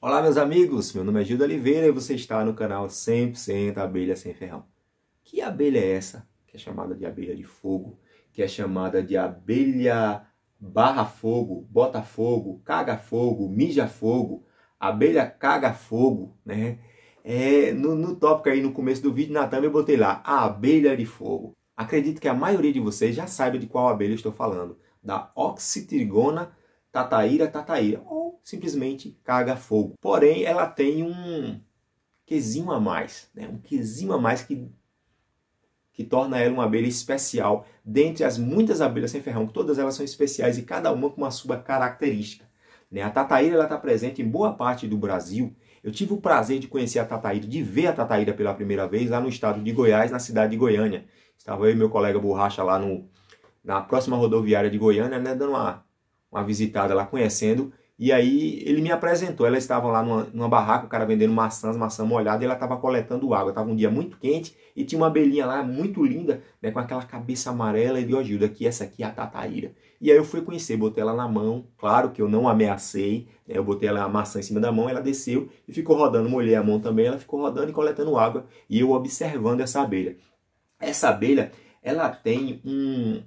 Olá, meus amigos! Meu nome é Gilda Oliveira e você está no canal 100% Abelha Sem Ferrão. Que abelha é essa que é chamada de abelha de fogo, que é chamada de abelha barra fogo, bota fogo, caga fogo, mija fogo, abelha caga fogo, né? É, no, no tópico aí no começo do vídeo, na thumb eu botei lá, a abelha de fogo. Acredito que a maioria de vocês já saiba de qual abelha eu estou falando, da Oxytrigona Tataíra, Tataíra, ou simplesmente Caga Fogo. Porém, ela tem um quesinho a mais, né? um quesinho a mais que, que torna ela uma abelha especial dentre as muitas abelhas sem ferrão. Todas elas são especiais e cada uma com uma sua característica. Né? A Tataíra está presente em boa parte do Brasil. Eu tive o prazer de conhecer a Tataíra, de ver a Tataíra pela primeira vez lá no estado de Goiás, na cidade de Goiânia. Estava eu e meu colega Borracha lá no, na próxima rodoviária de Goiânia, né, dando uma uma visitada lá conhecendo. E aí ele me apresentou. ela estava lá numa, numa barraca, o cara vendendo maçãs, maçã molhada, e ela estava coletando água. estava um dia muito quente e tinha uma abelhinha lá muito linda, né, com aquela cabeça amarela e de Gilda, que essa aqui é a tataíra. E aí eu fui conhecer, botei ela na mão, claro que eu não ameacei, né, eu botei ela a maçã em cima da mão, ela desceu e ficou rodando, molhei a mão também, ela ficou rodando e coletando água, e eu observando essa abelha. Essa abelha, ela tem um,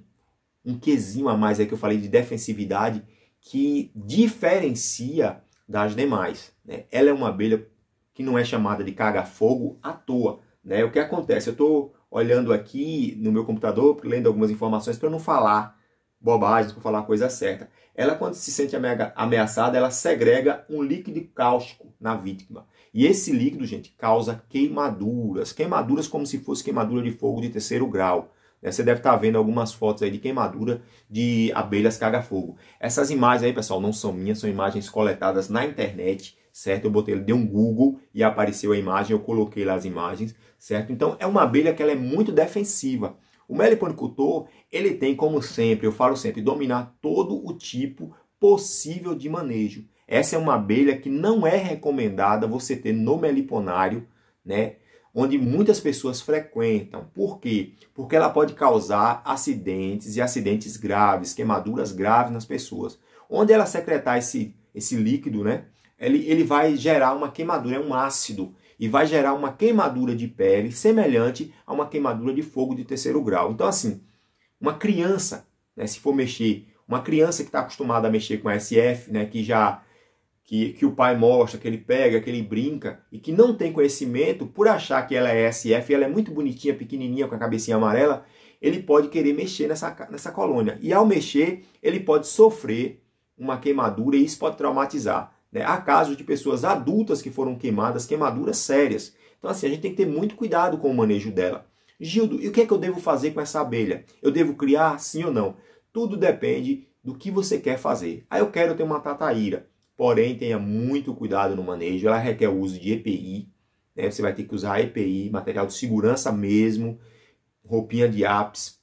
um quesinho a mais aí que eu falei de defensividade que diferencia das demais. Né? Ela é uma abelha que não é chamada de caga-fogo à toa. Né? O que acontece? Eu estou olhando aqui no meu computador, lendo algumas informações para não falar bobagens, para falar a coisa certa. Ela, quando se sente ameaçada, ela segrega um líquido cáustico na vítima. E esse líquido, gente, causa queimaduras. Queimaduras como se fosse queimadura de fogo de terceiro grau. Né? Você deve estar tá vendo algumas fotos aí de queimadura de abelhas caga-fogo. Essas imagens aí, pessoal, não são minhas, são imagens coletadas na internet, certo? Eu botei, dei um Google e apareceu a imagem, eu coloquei lá as imagens, certo? Então, é uma abelha que ela é muito defensiva. O meliponicultor, ele tem, como sempre, eu falo sempre, dominar todo o tipo possível de manejo. Essa é uma abelha que não é recomendada você ter no meliponário, né? onde muitas pessoas frequentam. Por quê? Porque ela pode causar acidentes e acidentes graves, queimaduras graves nas pessoas. Onde ela secretar esse, esse líquido, né? Ele, ele vai gerar uma queimadura, é um ácido, e vai gerar uma queimadura de pele semelhante a uma queimadura de fogo de terceiro grau. Então, assim, uma criança, né, se for mexer, uma criança que está acostumada a mexer com a SF, né, que já que, que o pai mostra, que ele pega, que ele brinca e que não tem conhecimento, por achar que ela é SF, ela é muito bonitinha, pequenininha, com a cabecinha amarela, ele pode querer mexer nessa, nessa colônia. E ao mexer, ele pode sofrer uma queimadura e isso pode traumatizar. Né? Há casos de pessoas adultas que foram queimadas, queimaduras sérias. Então, assim, a gente tem que ter muito cuidado com o manejo dela. Gildo, e o que é que eu devo fazer com essa abelha? Eu devo criar, sim ou não? Tudo depende do que você quer fazer. Ah, eu quero ter uma tataíra. Porém, tenha muito cuidado no manejo. Ela requer o uso de EPI. Né? Você vai ter que usar EPI, material de segurança mesmo, roupinha de apps,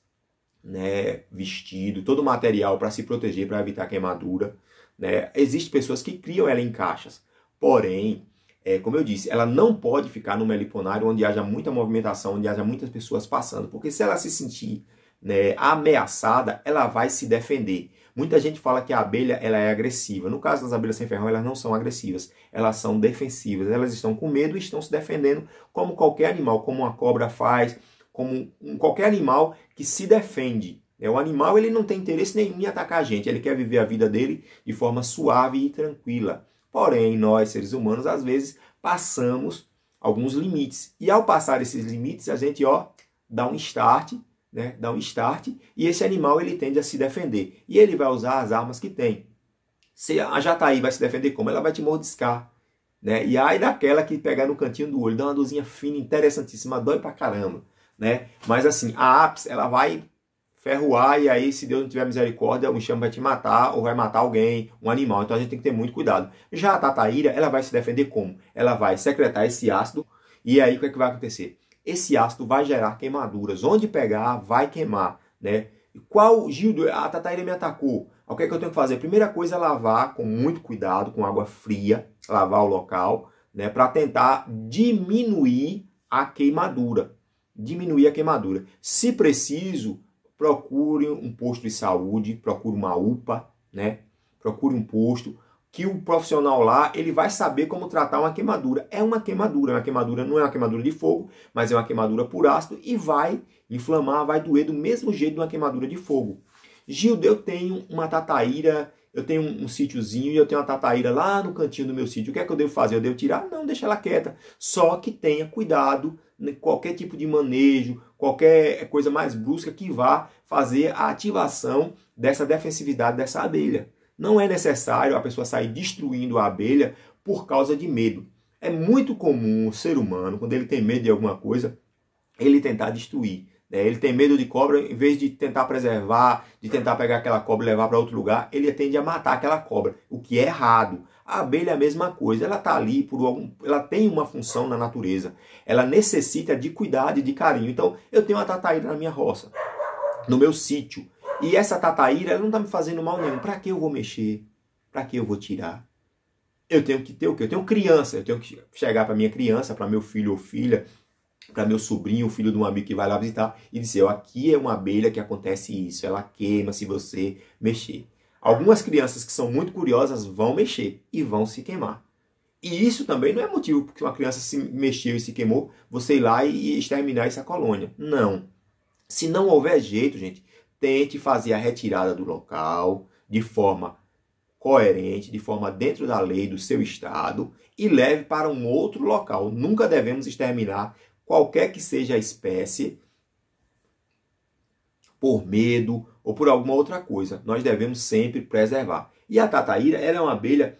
né? vestido, todo o material para se proteger, para evitar queimadura. Né? Existem pessoas que criam ela em caixas. Porém, é, como eu disse, ela não pode ficar no meliponário onde haja muita movimentação, onde haja muitas pessoas passando, porque se ela se sentir né, ameaçada, ela vai se defender. Muita gente fala que a abelha ela é agressiva. No caso das abelhas sem ferrão, elas não são agressivas, elas são defensivas. Elas estão com medo e estão se defendendo como qualquer animal, como uma cobra faz, como qualquer animal que se defende. É, o animal ele não tem interesse nenhum em atacar a gente, ele quer viver a vida dele de forma suave e tranquila. Porém, nós, seres humanos, às vezes passamos alguns limites. E ao passar esses limites, a gente ó, dá um start né, dá um start e esse animal ele tende a se defender. E ele vai usar as armas que tem. Se a jataí vai se defender como? Ela vai te mordiscar. Né? E aí daquela que pegar no cantinho do olho, dá uma dorzinha fina, interessantíssima, dói pra caramba. Né? Mas assim, a apis, ela vai ferroar e aí se Deus não tiver misericórdia, o enxame vai te matar ou vai matar alguém, um animal. Então a gente tem que ter muito cuidado. Já a tataíra, ela vai se defender como? Ela vai secretar esse ácido e aí o que, é que vai acontecer? esse ácido vai gerar queimaduras. Onde pegar, vai queimar, né? Qual, Gildo, a Tataíra me atacou. O que, é que eu tenho que fazer? Primeira coisa é lavar com muito cuidado, com água fria, lavar o local, né? Para tentar diminuir a queimadura. Diminuir a queimadura. Se preciso, procure um posto de saúde, procure uma UPA, né? Procure um posto que o profissional lá ele vai saber como tratar uma queimadura. É uma queimadura, uma queimadura não é uma queimadura de fogo, mas é uma queimadura por ácido e vai inflamar, vai doer do mesmo jeito de uma queimadura de fogo. Gildo, eu tenho uma tataíra, eu tenho um, um sítiozinho e eu tenho uma tataíra lá no cantinho do meu sítio. O que é que eu devo fazer? Eu devo tirar? Não, deixa ela quieta. Só que tenha cuidado né, qualquer tipo de manejo, qualquer coisa mais brusca que vá fazer a ativação dessa defensividade dessa abelha. Não é necessário a pessoa sair destruindo a abelha por causa de medo. É muito comum o ser humano, quando ele tem medo de alguma coisa, ele tentar destruir. Né? Ele tem medo de cobra, em vez de tentar preservar, de tentar pegar aquela cobra e levar para outro lugar, ele tende a matar aquela cobra, o que é errado. A abelha é a mesma coisa, ela está ali por algum, ela tem uma função na natureza, ela necessita de cuidado e de carinho. Então, eu tenho uma tataíra na minha roça, no meu sítio. E essa tataíra não está me fazendo mal nenhum. Para que eu vou mexer? Para que eu vou tirar? Eu tenho que ter o quê? Eu tenho criança. Eu tenho que chegar para minha criança, para meu filho ou filha, para meu sobrinho, filho de um amigo que vai lá visitar, e dizer: ó, aqui é uma abelha que acontece isso. Ela queima se você mexer. Algumas crianças que são muito curiosas vão mexer e vão se queimar. E isso também não é motivo porque uma criança se mexeu e se queimou, você ir lá e exterminar essa colônia. Não. Se não houver jeito, gente, tente fazer a retirada do local de forma coerente, de forma dentro da lei do seu estado e leve para um outro local. Nunca devemos exterminar qualquer que seja a espécie por medo ou por alguma outra coisa. Nós devemos sempre preservar. E a tataíra, ela é uma abelha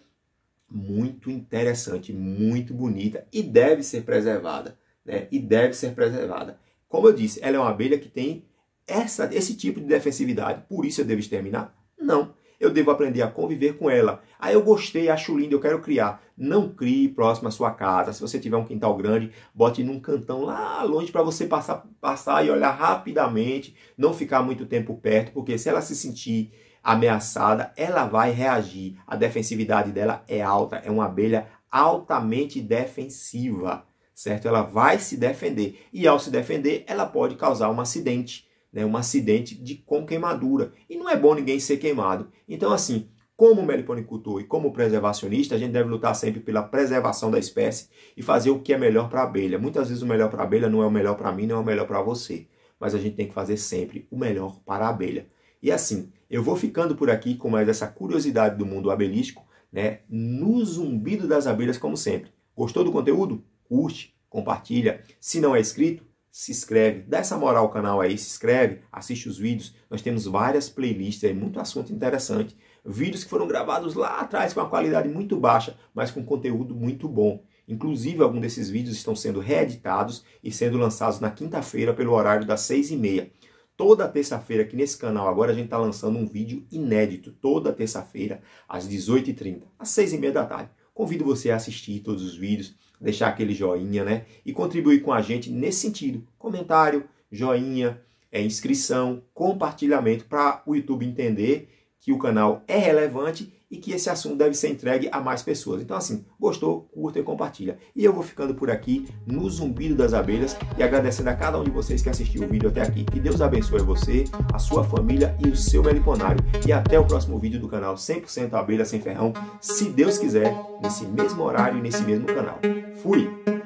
muito interessante, muito bonita e deve ser preservada, né? E deve ser preservada. Como eu disse, ela é uma abelha que tem essa, esse tipo de defensividade, por isso eu devo exterminar? Não. Eu devo aprender a conviver com ela. Ah, eu gostei, acho lindo, eu quero criar. Não crie próximo à sua casa. Se você tiver um quintal grande, bote num cantão lá longe para você passar, passar e olhar rapidamente. Não ficar muito tempo perto, porque se ela se sentir ameaçada, ela vai reagir. A defensividade dela é alta, é uma abelha altamente defensiva, certo? Ela vai se defender e ao se defender, ela pode causar um acidente né, um acidente de, com queimadura. E não é bom ninguém ser queimado. Então, assim, como meliponicultor e como preservacionista, a gente deve lutar sempre pela preservação da espécie e fazer o que é melhor para a abelha. Muitas vezes o melhor para a abelha não é o melhor para mim, não é o melhor para você. Mas a gente tem que fazer sempre o melhor para a abelha. E assim, eu vou ficando por aqui com mais essa curiosidade do mundo abelístico, né? No zumbido das abelhas, como sempre. Gostou do conteúdo? Curte, compartilha. Se não é inscrito, se inscreve, dá essa moral ao canal aí, se inscreve, assiste os vídeos. Nós temos várias playlists aí, muito assunto interessante. Vídeos que foram gravados lá atrás com uma qualidade muito baixa, mas com conteúdo muito bom. Inclusive, alguns desses vídeos estão sendo reeditados e sendo lançados na quinta-feira pelo horário das seis e meia. Toda terça-feira aqui nesse canal agora a gente está lançando um vídeo inédito. Toda terça-feira, às 18h30, às 6h30 da tarde. Convido você a assistir todos os vídeos, deixar aquele joinha, né? E contribuir com a gente nesse sentido. Comentário, joinha, é, inscrição, compartilhamento para o YouTube entender que o canal é relevante e que esse assunto deve ser entregue a mais pessoas. Então, assim, gostou, curta e compartilha. E eu vou ficando por aqui no Zumbido das Abelhas e agradecendo a cada um de vocês que assistiu o vídeo até aqui. Que Deus abençoe você, a sua família e o seu meliponário. E até o próximo vídeo do canal 100% Abelha Sem Ferrão, se Deus quiser, nesse mesmo horário e nesse mesmo canal. Fui!